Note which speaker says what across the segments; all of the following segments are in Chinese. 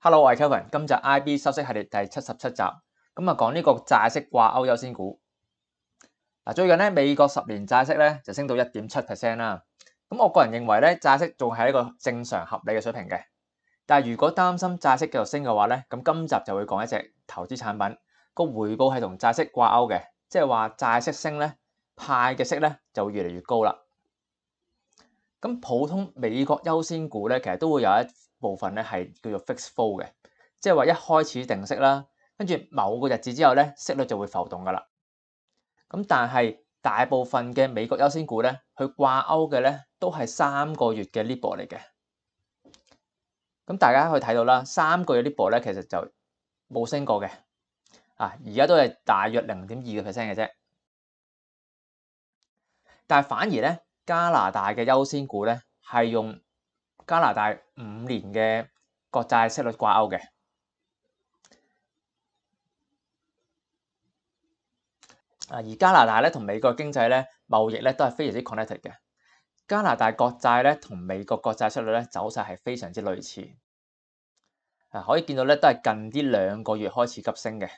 Speaker 1: Hello，我系 Kevin，今日 IB 收息系列第七十七集，咁啊讲呢个债息挂钩优先股。嗱，最近咧美国十年债息咧就升到一点七 percent 啦。咁我个人认为咧债息仲系一个正常合理嘅水平嘅。但系如果担心债息继续升嘅话咧，咁今集就会讲一只投资产品，个回报系同债息挂钩嘅，即系话债息升咧派嘅息咧就会越嚟越高啦。咁普通美國優先股咧，其實都會有一部分咧係叫做 fixed fall 嘅，即係話一開始定息啦，跟住某個日子之後咧，息率就會浮動噶啦。咁但係大部分嘅美國優先股咧，佢掛鈎嘅咧都係三個月嘅 LIBOR 嚟嘅。咁大家可以睇到啦，三個月 LIBOR 咧其實就冇升過嘅，啊而家都係大約零點二嘅 percent 嘅啫。但係反而咧。加拿大嘅優先股咧，係用加拿大五年嘅國債息率掛鈎嘅。啊，而加拿大咧同美國經濟咧貿易咧都係非常之 connected 嘅。加拿大國債咧同美國國債息率咧走勢係非常之類似。啊，可以見到咧都係近啲兩個月開始急升嘅。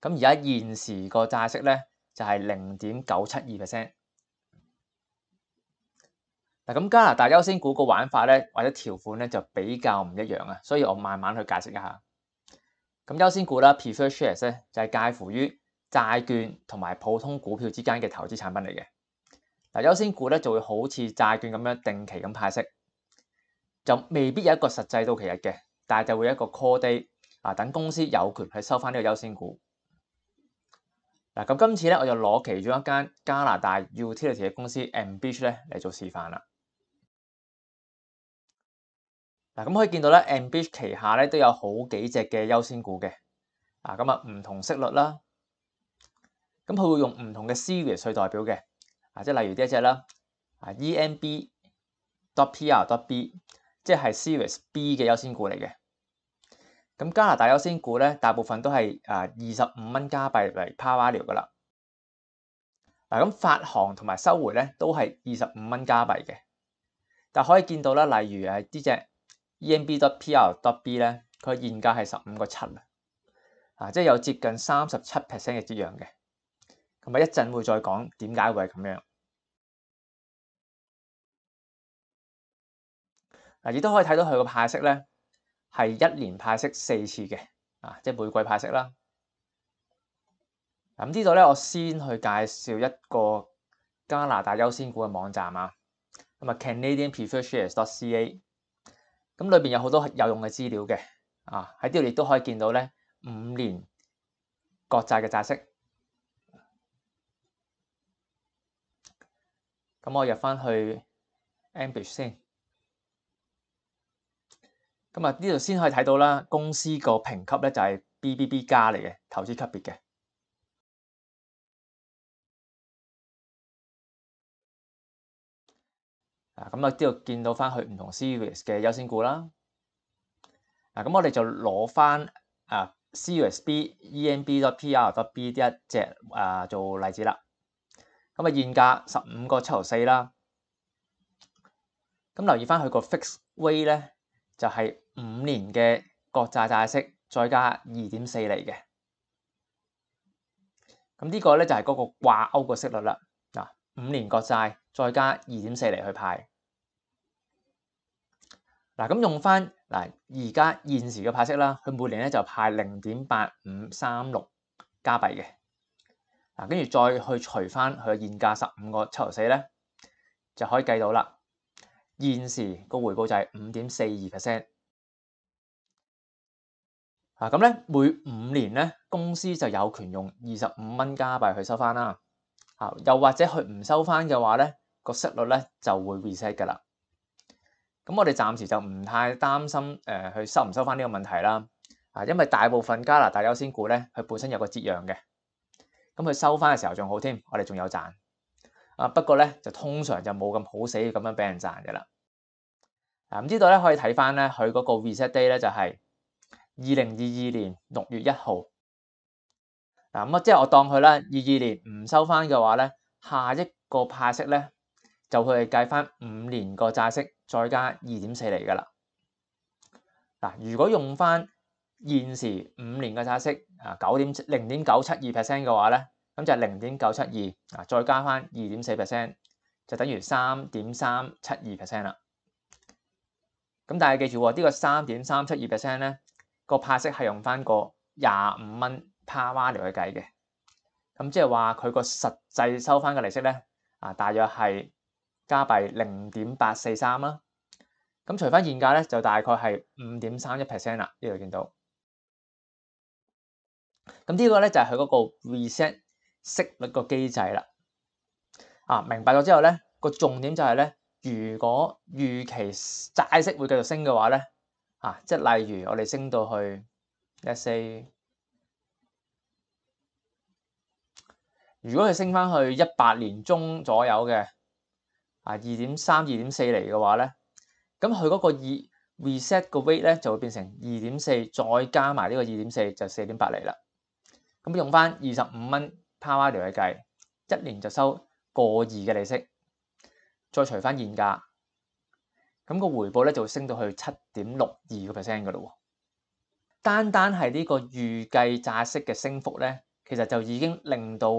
Speaker 1: 咁而家現時個債息咧就係零點九七二 percent。嗱，咁加拿大优先股个玩法咧或者条款咧就比较唔一样啊，所以我慢慢去解释一下。咁优先股啦 p r e f e r shares） 咧就系介乎于债券同埋普通股票之间嘅投资产品嚟嘅。嗱，优先股咧就会好似债券咁样定期咁派息，就未必有一个实际到期日嘅，但系就会一个 call day 啊，等公司有权去收翻呢个优先股。嗱，咁今次咧我就攞其中一间加拿大 utility 嘅公司 a m b i c h 咧嚟做示范啦。嗱，咁可以見到咧，MB 旗下咧都有好幾隻嘅優先股嘅，啊，咁啊唔同息率啦，咁佢會用唔同嘅 series 去代表嘅，啊，即係例如呢一隻啦，啊 EMB dot PR dot B，即係 series B 嘅優先股嚟嘅。咁加拿大優先股咧，大部分都係啊二十五蚊加幣嚟 parallel 噶啦。嗱，咁發行同埋收回咧都係二十五蚊加幣嘅，但可以見到啦，例如啊呢只。e m b o P.R. d B 咧，佢現價係十五個七啊，即係有接近三十七 percent 嘅折讓嘅。同埋一陣會再講點解會係咁樣。嗱，亦都可以睇到佢個派息咧，係一年派息四次嘅，啊，即係每季派息啦。咁呢度咧，我先去介紹一個加拿大優先股嘅網站啊，咁啊，Canadian Preferred Shares C.A. 咁里边有好多有用嘅资料嘅，啊喺呢度亦都可以见到咧五年国债嘅孳息。咁我入翻去 a m b e s h 先，咁啊呢度先可以睇到啦，公司個評級咧就係 BBB 加嚟嘅投資級別嘅。啊，咁啊，呢度見到翻佢唔同 s e r i e s 嘅優先股啦。嗱，咁我哋就攞翻啊，CUSB、EMB 咗 PR 咗 B 呢一隻啊做例子啦。咁啊，現價十五個七毫四啦。咁留意翻佢個 fixed rate 咧，就係五年嘅國債債息再加二點四嚟嘅。咁呢個咧就係嗰個掛歐個息率啦。嗱，五年國債。再加二點四厘去派，嗱咁用翻嗱而家現時嘅派息啦，佢每年咧就派零點八五三六加幣嘅，嗱跟住再去除翻佢現價十五個七毫四咧，就可以計到啦。現時個回報就係五點四二 percent，啊咁咧每五年咧公司就有權用二十五蚊加幣去收翻啦，啊又或者佢唔收翻嘅話咧？个息率咧就会 reset 噶啦，咁我哋暂时就唔太担心诶，去收唔收翻呢个问题啦，啊，因为大部分加拿大优先股咧，佢本身有个折让嘅，咁佢收翻嘅时候仲好添，我哋仲有赚，啊，不过咧就通常就冇咁好死咁样俾人赚嘅啦，嗱，唔呢度咧可以睇翻咧佢嗰个 reset day 咧就系二零二二年六月一号，嗱，咁啊即系我当佢啦，二二年唔收翻嘅话咧，下一个派息咧。就佢哋計翻五年個債息，再加二點四厘噶啦。嗱，如果用翻現時五年嘅債息啊，九點零點九七二 percent 嘅話咧，咁就零點九七二啊，再加翻二點四 percent，就等於三點三七二 percent 啦。咁但係記住，呢個三點三七二 percent 咧，個派息係用翻個廿五蚊派碼嚟去計嘅。咁即係話佢個實際收翻嘅利息咧，啊，大約係。加幣零點八四三啦，咁除翻現價咧就大概系五點三一 percent 啦，呢度見到。咁呢個咧就係佢嗰個 reset 息率個機制啦。啊，明白咗之後咧，個重點就係咧，如果預期債息會繼續升嘅話咧，啊，即係例如我哋升到去一四，如果佢升翻去一八年中左右嘅。啊，二點三、二點四嚟嘅話咧，咁佢嗰個二 reset 個 rate 咧就會變成二點四，再加埋呢個二點四就四點八嚟啦。咁用翻二十五蚊 power 嚟計，一年就收個二嘅利息，再除翻現價，咁個回報咧就會升到去七點六二個 percent 噶喎。單單係呢個預計債息嘅升幅咧，其實就已經令到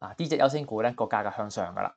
Speaker 1: 啊呢只優先股咧個價格向上噶啦。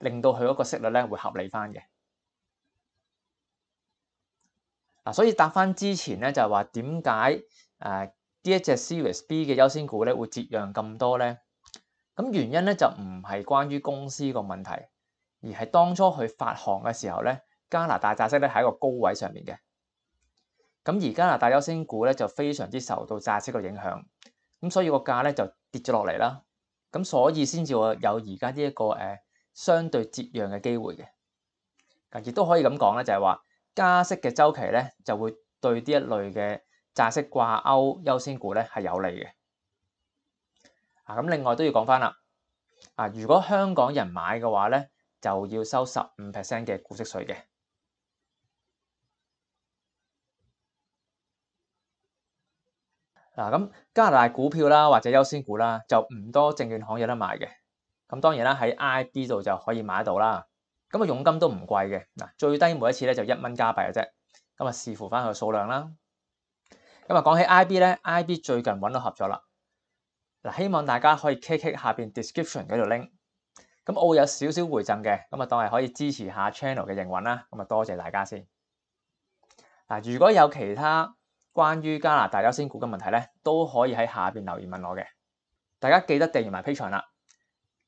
Speaker 1: 令到佢嗰個息率咧會合理翻嘅嗱，所以答翻之前咧就係話點解誒呢一隻 Series B 嘅優先股咧會折讓咁多咧？咁原因咧就唔係關於公司個問題，而係當初佢發行嘅時候咧，加拿大債息咧係一個高位上面嘅。咁而加拿大優先股咧就非常之受到債息個影響，咁所以個價咧就跌咗落嚟啦。咁所以先至我有而家呢一個誒。相对折让嘅机会嘅，嗱，亦都可以咁讲咧，就系话加息嘅周期咧，就会对呢一类嘅债息挂钩优先股咧系有利嘅。啊，咁另外都要讲翻啦，啊，如果香港人买嘅话咧，就要收十五 percent 嘅股息税嘅。嗱，咁加拿大股票啦或者优先股啦，就唔多证券行有得卖嘅。咁當然啦，喺 I.B. 度就可以買得到啦。咁啊，佣金都唔貴嘅嗱，最低每一次咧就一蚊加幣嘅啫。咁啊，視乎翻佢數量啦。咁啊，講起 I.B. 咧，I.B. 最近揾到合作啦嗱，希望大家可以 c i c k i c k 下邊 description 嗰度 link。咁我會有少少回贈嘅，咁啊當係可以支持下 channel 嘅營運啦。咁啊多謝大家先嗱。如果有其他關於加拿大優先股嘅問題咧，都可以喺下邊留言問我嘅。大家記得訂閲埋 Patreon 啦。